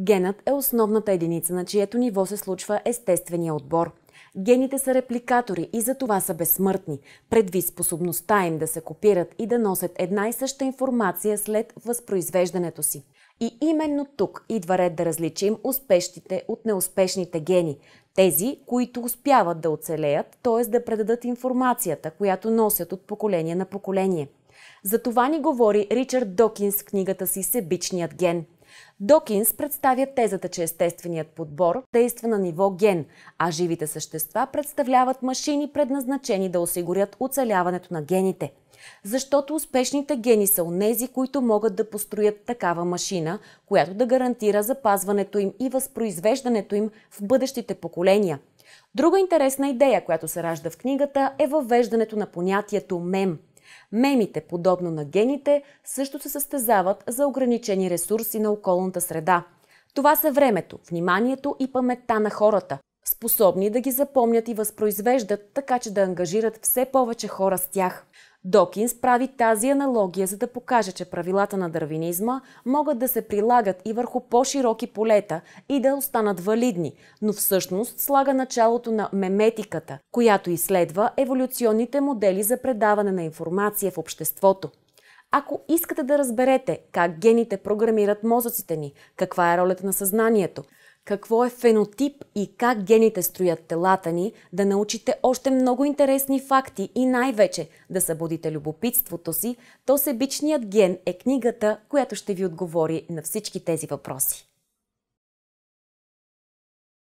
Генът е основната единица, на чието ниво се случва естествения отбор. Гените са репликатори и за това са безсмъртни, предвид способността им да се копират и да носят една и съща информация след възпроизвеждането си. И именно тук идва ред да различим успешните от неуспешните гени, тези, които успяват да оцелеят, т.е. да предадат информацията, която носят от поколение на поколение. За това ни говори Ричард Докинс в книгата си «Себичният ген». Докинс представя тезата, че естественият подбор действа на ниво ген, а живите същества представляват машини, предназначени да осигурят оцеляването на гените. Защото успешните гени са онези, които могат да построят такава машина, която да гарантира запазването им и възпроизвеждането им в бъдещите поколения. Друга интересна идея, която се ражда в книгата, е въвеждането на понятието мем – Мемите, подобно на гените, също се състезават за ограничени ресурси на околната среда. Това са времето, вниманието и паметта на хората, способни да ги запомнят и възпроизвеждат, така че да ангажират все повече хора с тях. Докинс прави тази аналогия, за да покаже, че правилата на дървинизма могат да се прилагат и върху по-широки полета и да останат валидни, но всъщност слага началото на меметиката, която изследва еволюционните модели за предаване на информация в обществото. Ако искате да разберете как гените програмират мозъците ни, каква е ролята на съзнанието, какво е фенотип и как гените строят телата ни, да научите още много интересни факти и най-вече да събудите любопитството си, то себичният ген е книгата, която ще ви отговори на всички тези въпроси.